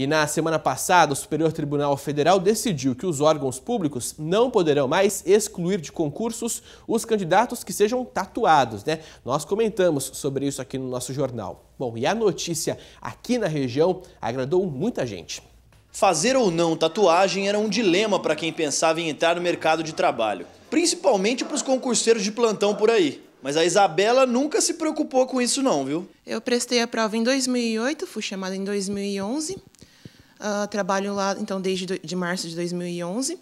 E na semana passada, o Superior Tribunal Federal decidiu que os órgãos públicos não poderão mais excluir de concursos os candidatos que sejam tatuados, né? Nós comentamos sobre isso aqui no nosso jornal. Bom, e a notícia aqui na região agradou muita gente. Fazer ou não tatuagem era um dilema para quem pensava em entrar no mercado de trabalho, principalmente para os concurseiros de plantão por aí. Mas a Isabela nunca se preocupou com isso não, viu? Eu prestei a prova em 2008, fui chamada em 2011. Uh, trabalho lá, então, desde do, de março de 2011.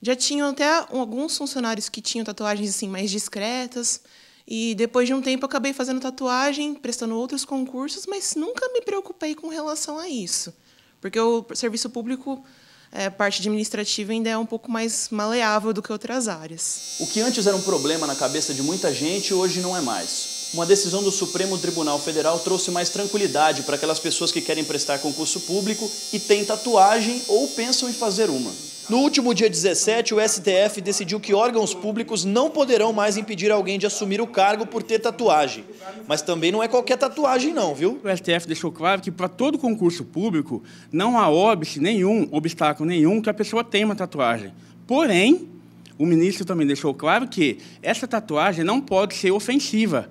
Já tinham até alguns funcionários que tinham tatuagens assim mais discretas. E depois de um tempo acabei fazendo tatuagem, prestando outros concursos, mas nunca me preocupei com relação a isso. Porque o serviço público, é, parte administrativa, ainda é um pouco mais maleável do que outras áreas. O que antes era um problema na cabeça de muita gente, hoje não é mais uma decisão do Supremo Tribunal Federal trouxe mais tranquilidade para aquelas pessoas que querem prestar concurso público e têm tatuagem ou pensam em fazer uma. No último dia 17, o STF decidiu que órgãos públicos não poderão mais impedir alguém de assumir o cargo por ter tatuagem. Mas também não é qualquer tatuagem, não, viu? O STF deixou claro que para todo concurso público não há óbice nenhum, obstáculo nenhum que a pessoa tenha uma tatuagem. Porém, o ministro também deixou claro que essa tatuagem não pode ser ofensiva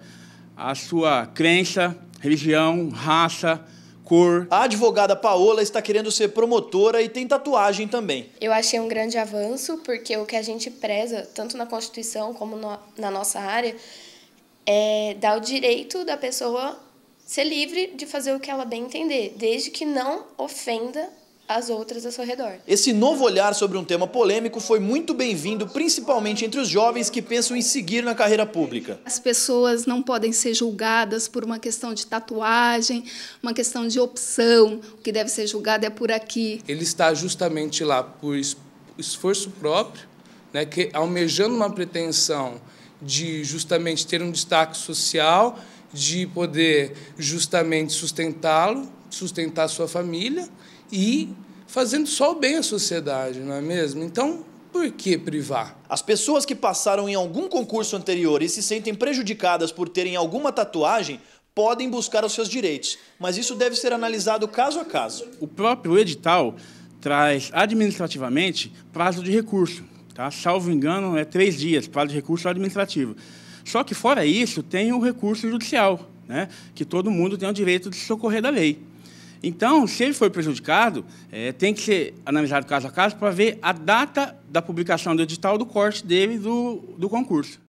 a sua crença, religião, raça, cor. A advogada Paola está querendo ser promotora e tem tatuagem também. Eu achei um grande avanço, porque o que a gente preza, tanto na Constituição como no, na nossa área, é dar o direito da pessoa ser livre de fazer o que ela bem entender, desde que não ofenda as outras ao seu redor. Esse novo olhar sobre um tema polêmico foi muito bem-vindo, principalmente entre os jovens que pensam em seguir na carreira pública. As pessoas não podem ser julgadas por uma questão de tatuagem, uma questão de opção. O que deve ser julgado é por aqui. Ele está justamente lá por esforço próprio, né, que almejando uma pretensão de justamente ter um destaque social, de poder justamente sustentá-lo, sustentar sua família e fazendo só o bem à sociedade, não é mesmo? Então, por que privar? As pessoas que passaram em algum concurso anterior e se sentem prejudicadas por terem alguma tatuagem podem buscar os seus direitos, mas isso deve ser analisado caso a caso. O próprio edital traz administrativamente prazo de recurso, tá? Salvo engano, é três dias prazo de recurso administrativo. Só que fora isso tem o recurso judicial, né? Que todo mundo tem o direito de socorrer da lei. Então, se ele foi prejudicado, é, tem que ser analisado caso a caso para ver a data da publicação do edital do corte dele do, do concurso.